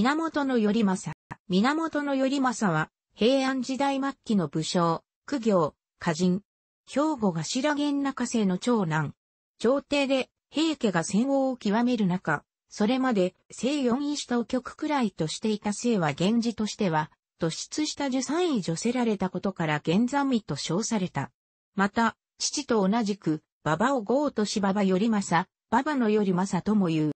源頼政。源頼政は、平安時代末期の武将、苦行、歌人。兵庫が白源中世の長男。朝廷で、平家が戦王を極める中、それまで、正四位下を極くらいとしていた姓は源氏としては、突出した十三位女せられたことから源三位と称された。また、父と同じく、馬場を豪とし馬場頼政、馬場の頼政とも言う。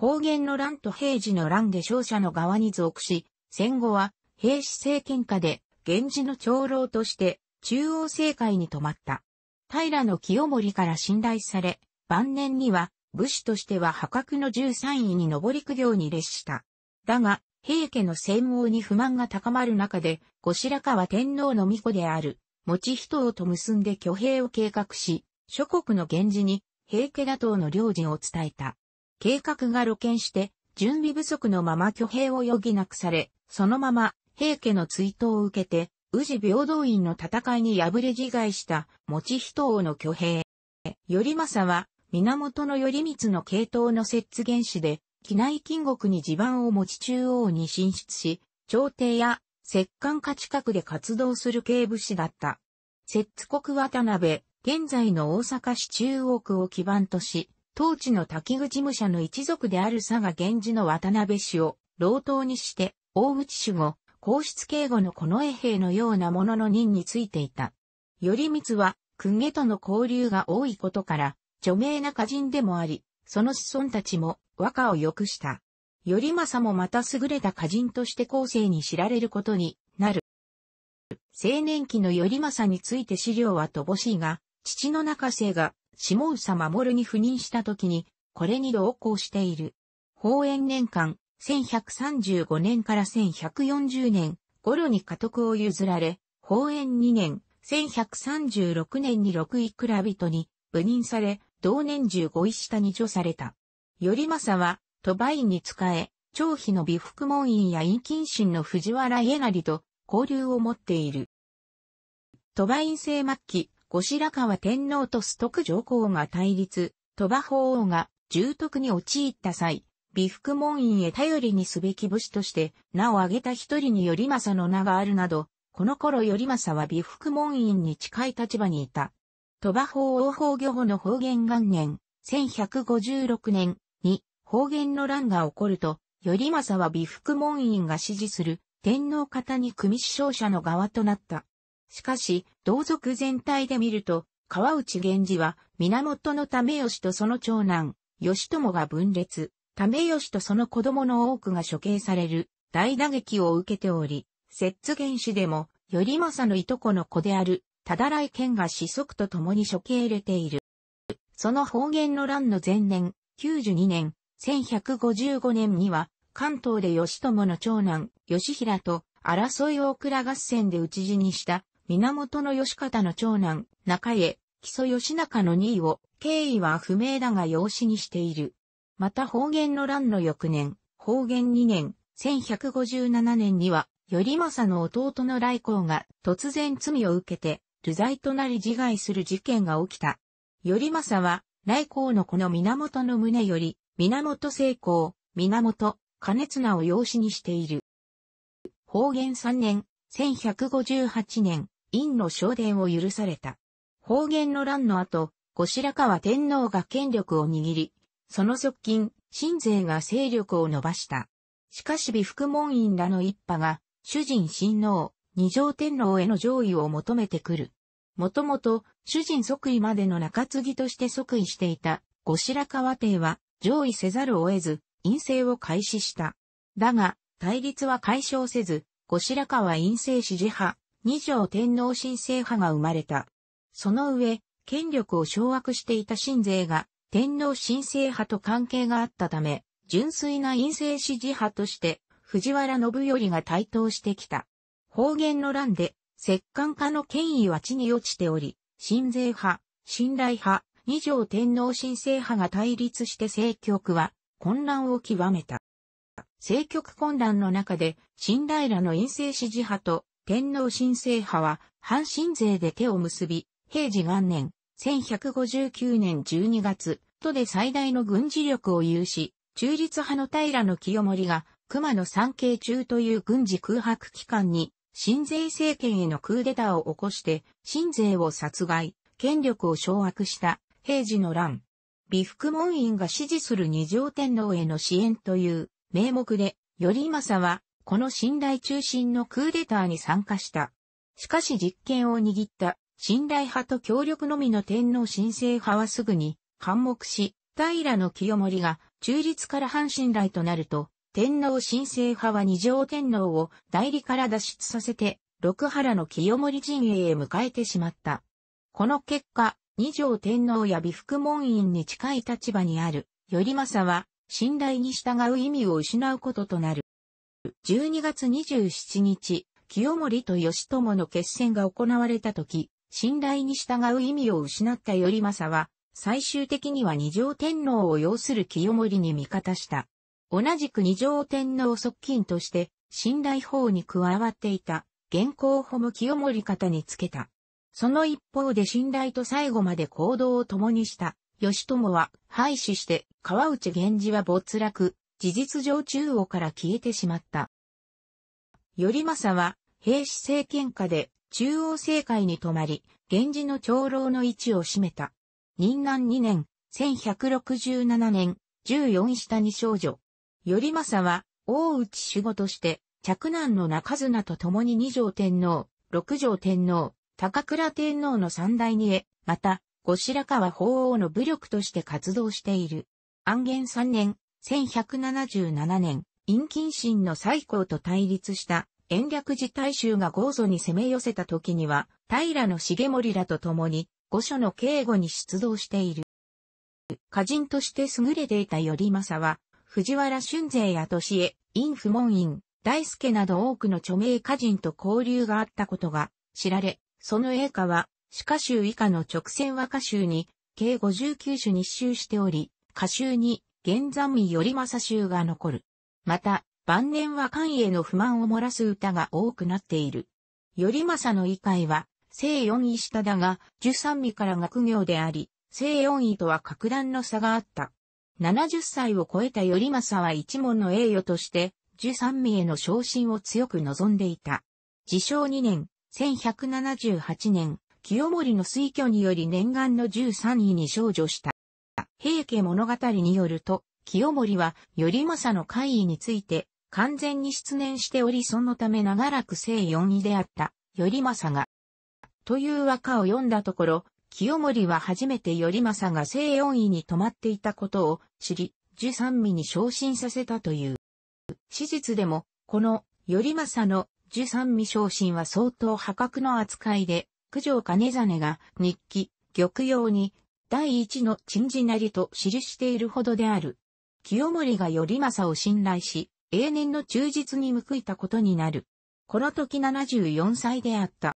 方言の乱と平時の乱で勝者の側に属し、戦後は平氏政権下で源氏の長老として中央政界に泊まった。平の清盛から信頼され、晩年には武士としては破格の13位に上り苦行に列した。だが、平家の専門に不満が高まる中で、後白河天皇の巫女である、持人をと結んで挙兵を計画し、諸国の源氏に平家打倒の領事を伝えた。計画が露見して、準備不足のまま挙兵を余儀なくされ、そのまま、平家の追悼を受けて、宇治平等院の戦いに敗れ自害した、持人王の挙兵。頼政は、源頼光の系統の摂津原子で、機内金国に地盤を持ち中央に進出し、朝廷や、摂関家近くで活動する警武士だった。摂津国渡辺、現在の大阪市中央区を基盤とし、当地の滝口武者の一族である佐賀源氏の渡辺氏を、老頭にして、大内守護、皇室警護の近衛兵のようなものの任についていた。頼光は、君家との交流が多いことから、著名な歌人でもあり、その子孫たちも和歌を良くした。頼政もまた優れた歌人として後世に知られることになる。青年期の頼政について資料は乏しいが、父の中瀬が下総守に赴任した時に、これに同行している。法縁年間、1135年から1140年頃に家督を譲られ、法縁2年、1136年に六位蔵人に部任され、同年中、5位下に除された。頼政は、都売に仕え、長妃の美福門院や陰近臣の藤原家成と交流を持っている。都売院制末期、後白河天皇と崇徳上皇が対立、鳥羽法皇が重篤に陥った際、美福門院へ頼りにすべき武士として名を挙げた一人に頼政の名があるなど、この頃頼政は美福門院に近い立場にいた。鳥羽法王法御法の方言元年、1156年に方言の乱が起こると、頼政は美福門院が支持する天皇方に組師相者の側となった。しかし、同族全体で見ると、川内源氏は、源のたよ義とその長男、義友が分裂、たよ義とその子供の多くが処刑される、大打撃を受けており、摂津原氏でも、頼政のいとこの子である、ただらい剣が子息と共に処刑入れている。その方言の乱の前年、92年、1155年には、関東で義友の長男、義平と争いを倉合戦で討ち死にした源義方の長男、中江、木曽義仲の2位を、経緯は不明だが養子にしている。また方言の乱の翌年、方言2年、1157年には、頼政の弟の来光が突然罪を受けて、流罪となり自害する事件が起きた。頼政は、来光のこの源の胸より、源成功、源、金綱を養子にしている。方言3年、1158年、院の昇殿を許された。方言の乱の後、後白河天皇が権力を握り、その側近、新税が勢力を伸ばした。しかし美福門院らの一派が、主人親王、二条天皇への上位を求めてくる。もともと、主人即位までの中継ぎとして即位していた、後白河帝は、上位せざるを得ず、陰性を開始した。だが、対立は解消せず、後白河陰性支持派、二条天皇新政派が生まれた。その上、権力を掌握していた新税が天皇新政派と関係があったため、純粋な陰性支持派として藤原信頼が台頭してきた。方言の乱で、摂関家の権威は地に落ちており、新税派、信頼派、二条天皇新政派が対立して政局は混乱を極めた。政局混乱の中で、信頼らの陰性支持派と天皇新政派は、阪神勢で手を結び、平治元年、1159年12月、都で最大の軍事力を有し、中立派の平の清盛が、熊野三景中という軍事空白期間に、新税政権へのクーデターを起こして、新税を殺害、権力を掌握した平治の乱。美福門院が支持する二条天皇への支援という名目で、頼政はこの信頼中心のクーデターに参加した。しかし実権を握った信頼派と協力のみの天皇神聖派はすぐに反目し、平の清盛が中立から反信頼となると、天皇神聖派は二条天皇を代理から脱出させて、六原の清盛陣営へ迎えてしまった。この結果、二条天皇や美福門院に近い立場にある、頼政は、信頼に従う意味を失うこととなる。12月27日、清盛と義友の決戦が行われた時、信頼に従う意味を失った頼政は、最終的には二条天皇を要する清盛に味方した。同じく二条天皇側近として、信頼法に加わっていた、現行法も清盛方につけた。その一方で信頼と最後まで行動を共にした、義友は廃止して、川内源氏は没落、事実上中央から消えてしまった。頼政は、平氏政権下で中央政界に泊まり、源氏の長老の位置を占めた。任南2年、1167年、14下に少女。頼政は、大内守護として、嫡男の中綱と共に二条天皇、六条天皇、高倉天皇の三代にへ、また、後白河法皇の武力として活動している。安元三年、1177年、陰近神の最高と対立した延暦寺大衆が豪祖に攻め寄せた時には、平の重盛らと共に、御所の警護に出動している。歌人として優れていた頼政は、藤原春勢や年江、陰不門院、大助など多くの著名歌人と交流があったことが知られ、その英歌は、詩歌集以下の直線和歌集に、計59首に集しており、歌集に、玄山味頼政衆が残る。また、晩年は官への不満を漏らす歌が多くなっている。頼政の異界は、正四位下だが、十三位から学業であり、正四位とは格段の差があった。七十歳を超えた頼政は一門の栄誉として、十三位への昇進を強く望んでいた。自称二年、百七十八年、清盛の推挙により念願の十三位に少女した。平家物語によると、清盛は頼政の会議について完全に失念しておりそのため長らく正四位であった頼政が、という和歌を読んだところ、清盛は初めて頼政が正四位に止まっていたことを知り、十三位に昇進させたという。史実でも、この頼政の十三位昇進は相当破格の扱いで、九条金実が日記、玉葉に第一の陳字なりと記しているほどである。清盛が頼政を信頼し、永年の忠実に報いたことになる。この時74歳であった。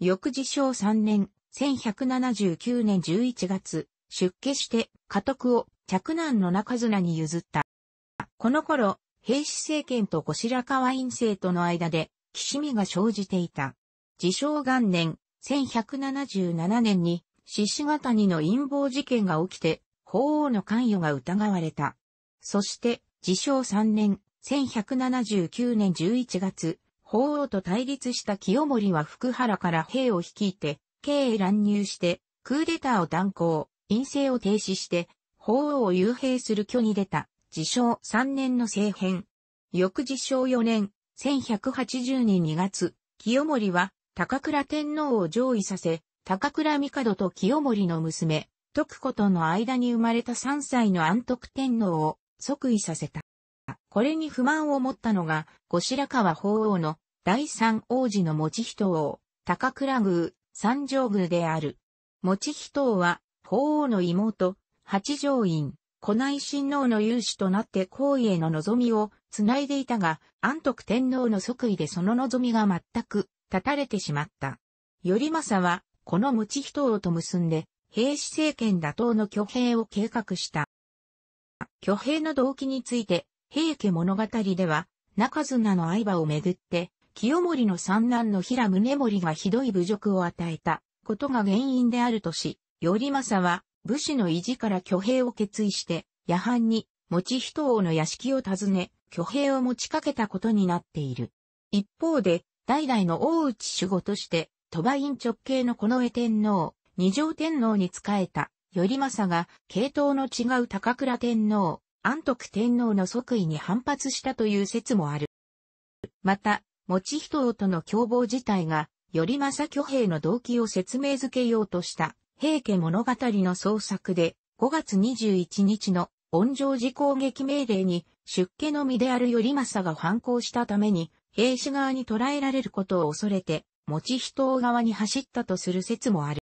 翌自称3年、1179年11月、出家して、家督を嫡男の中綱に譲った。この頃、平氏政権と後白河院政との間で、きしみが生じていた。自称元年、1177年に、獅子ヶ谷の陰謀事件が起きて、法王の関与が疑われた。そして、自称3年、1179年11月、法王と対立した清盛は福原から兵を率いて、京へ乱入して、クーデターを断行、陰性を停止して、法王を幽閉する虚に出た、自称3年の政変。翌自称4年、1180年2月、清盛は高倉天皇を上位させ、高倉帝と清盛の娘、徳子との間に生まれた3歳の安徳天皇を即位させた。これに不満を持ったのが、後白河法皇の第三王子の持人王、高倉宮、三条宮である。持人王は、法皇の妹、八条院、古内親王の勇士となって皇位への望みを繋いでいたが、安徳天皇の即位でその望みが全く断たれてしまった。頼政は、この持人王と結んで、兵士政権打倒の挙兵を計画した。挙兵の動機について、平家物語では、中綱の相場をめぐって、清盛の三男の平宗盛がひどい侮辱を与えたことが原因であるとし、頼政は武士の意地から挙兵を決意して、夜半に持ち人王の屋敷を訪ね、挙兵を持ちかけたことになっている。一方で、代々の大内守護として、鳥羽院直系の近衛天皇、二条天皇に仕えた、頼政が、系統の違う高倉天皇、安徳天皇の即位に反発したという説もある。また、持人王との共謀自体が、頼政挙兵の動機を説明づけようとした、平家物語の創作で、5月21日の恩情寺攻撃命令に、出家の身である頼政が反抗したために、兵士側に捕らえられることを恐れて、持人側に走ったとする説もある。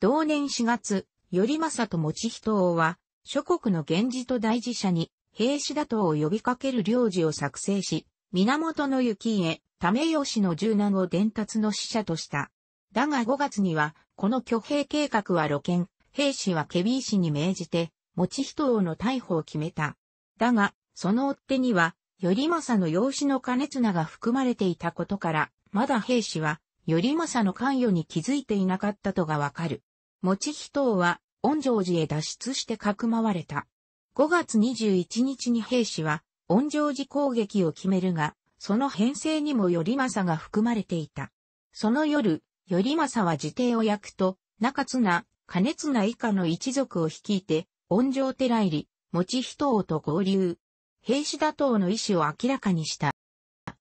同年4月、頼政と持人王は、諸国の源氏と大事者に、兵士打倒を呼びかける領事を作成し、源の行家、為吉の柔軟を伝達の使者とした。だが5月には、この挙兵計画は露見、兵士はケビー氏に命じて、持人王の逮捕を決めた。だが、その追手には、頼政の養子の兼綱が含まれていたことから、まだ兵士は、頼政の関与に気づいていなかったとがわかる。持人は、恩城寺へ脱出してかくまわれた。5月21日に兵士は、恩城寺攻撃を決めるが、その編成にも頼政が含まれていた。その夜、頼政は自邸を焼くと、中綱、金綱以下の一族を率いて、恩城寺入り、持人等と合流。兵士打倒の意思を明らかにした。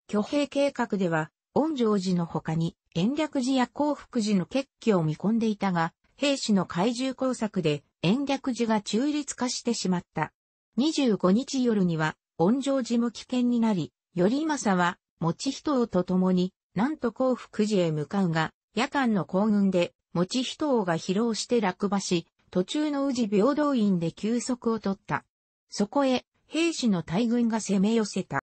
挙兵計画では、恩城寺の他に、延暦寺や幸福寺の決起を見込んでいたが、兵士の怪獣工作で延暦寺が中立化してしまった。25日夜には、恩城寺も危険になり、頼政は、持人王と共に、なんと幸福寺へ向かうが、夜間の行軍で、持人王が疲労して落馬し、途中の宇治平等院で休息を取った。そこへ、兵士の大軍が攻め寄せた。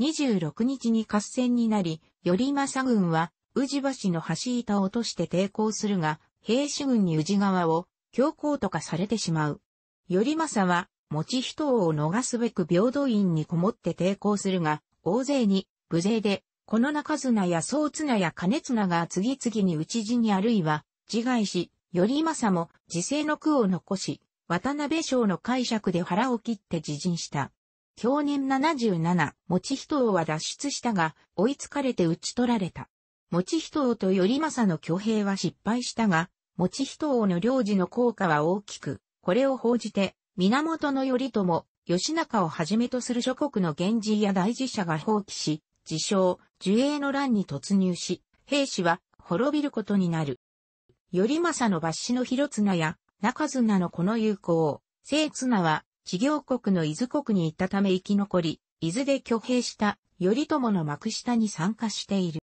26日に合戦になり、頼政軍は宇治橋の橋板を落として抵抗するが、兵士軍に宇治川を強行とかされてしまう。頼政は、持ち人を逃すべく平等院にこもって抵抗するが、大勢に、無勢で、この中綱や総綱や金綱が次々に討ち死にあるいは、自害し、頼政も自制の句を残し、渡辺省の解釈で腹を切って自陣した。享年77、持人王は脱出したが、追いつかれて討ち取られた。持人王と頼政の挙兵は失敗したが、持人王の領事の効果は大きく、これを報じて、源頼朝、吉中をはじめとする諸国の源氏や大事者が放棄し、自称、樹栄の乱に突入し、兵士は滅びることになる。頼政の抜子の広綱や中綱のこの友好、聖綱は企業国の伊豆国に行ったため生き残り、伊豆で挙兵した頼朝の幕下に参加している。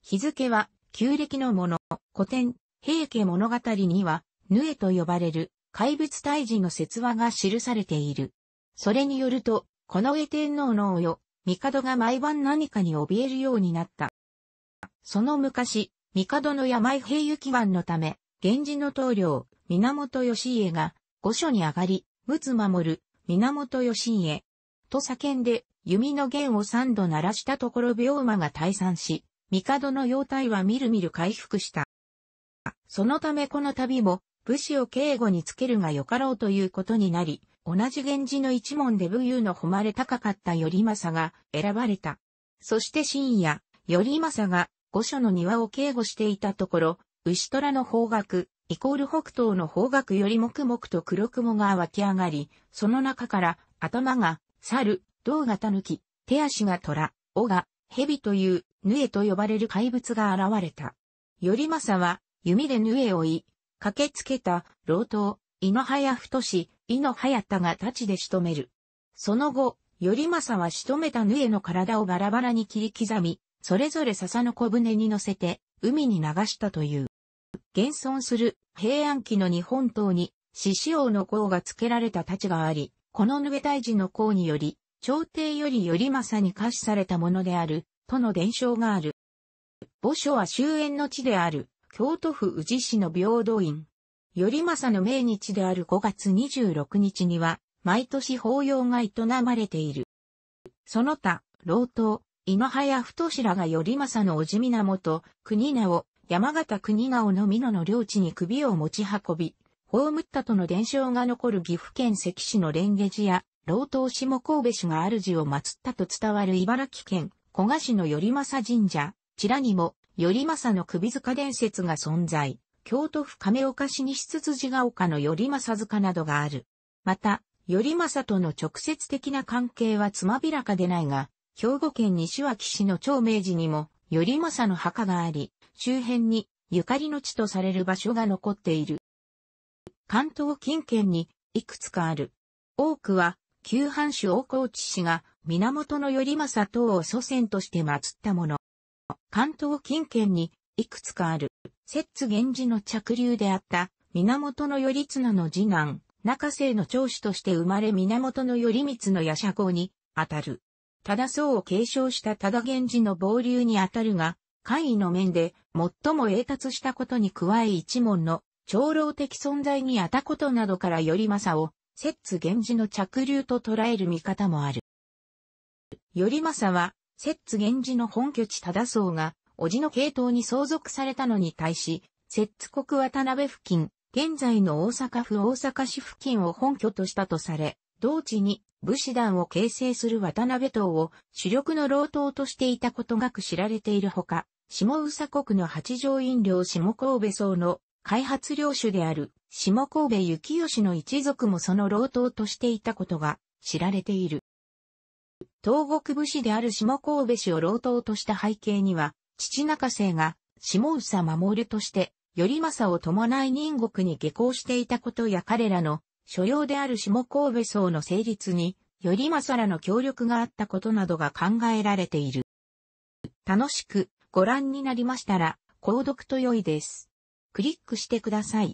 日付は旧暦のもの、古典、平家物語には、ヌエと呼ばれる怪物退治の説話が記されている。それによると、この上天皇のおよ、帝が毎晩何かに怯えるようになった。その昔、帝の病平行湾のため、源氏の棟梁、源義家が、御所に上がり、仏守守、源義家。と叫んで、弓の弦を三度鳴らしたところ病馬が退散し、帝の容体はみるみる回復した。そのためこの旅も、武士を警護につけるがよかろうということになり、同じ源氏の一門で武勇の誉れ高かった頼政が選ばれた。そして深夜、頼政が御所の庭を警護していたところ、牛虎の方角、イコール北東の方角よりもくもくと黒雲が湧き上がり、その中から頭が猿、胴が狸、手足が虎、尾が蛇というヌエと呼ばれる怪物が現れた。頼政は弓でヌエを追い、駆けつけた老頭、井の早太し、井の早田が太ちで仕留める。その後、頼政は仕留めたヌエの体をバラバラに切り刻み、それぞれ笹の小舟に乗せて、海に流したという。現存する平安期の日本刀に獅子王の功が付けられた太刀があり、このぬべ大臣の功により、朝廷よりよりまさに可視されたものである、との伝承がある。墓所は終焉の地である、京都府宇治市の平等院。頼政の命日である5月26日には、毎年法要が営まれている。その他、老頭、今早太らが頼政のおじみなもと、国名を、山形国顔の美濃の領地に首を持ち運び、葬ったとの伝承が残る岐阜県関市の蓮華寺や、老頭下神戸市が主を祀ったと伝わる茨城県古賀市の頼政神社、ちらにも頼政の首塚伝説が存在。京都府亀岡市西津寺が丘の頼政塚などがある。また、頼政との直接的な関係はつまびらかでないが、兵庫県西脇市の長明寺にも、頼政の墓があり、周辺にゆかりの地とされる場所が残っている。関東近県にいくつかある。多くは、旧藩主大河内氏が源頼政等を祖先として祀ったもの。関東近県にいくつかある。摂津源氏の着流であった源頼綱の次男、中世の長子として生まれ源頼光の夜叉号に当たる。ただそうを継承したただ源氏の傍流に当たるが、会議の面で最も栄達したことに加え一門の長老的存在にあたことなどから頼政を、摂津源氏の着流と捉える見方もある。頼政は、摂津源氏の本拠地忠宗が、叔父の系統に相続されたのに対し、摂津国渡辺付近、現在の大阪府大阪市付近を本拠としたとされ、同地に武士団を形成する渡辺党を主力の老党としていたことがく知られているほか、下宇佐国の八条飲料下神戸層の開発領主である下神戸幸義の一族もその老党としていたことが知られている。東国武士である下神戸氏を老党とした背景には、父中生が下宇佐守として、頼政を伴い人国に下校していたことや彼らの所要である下神戸層の成立に、よりまさらの協力があったことなどが考えられている。楽しくご覧になりましたら、購読と良いです。クリックしてください。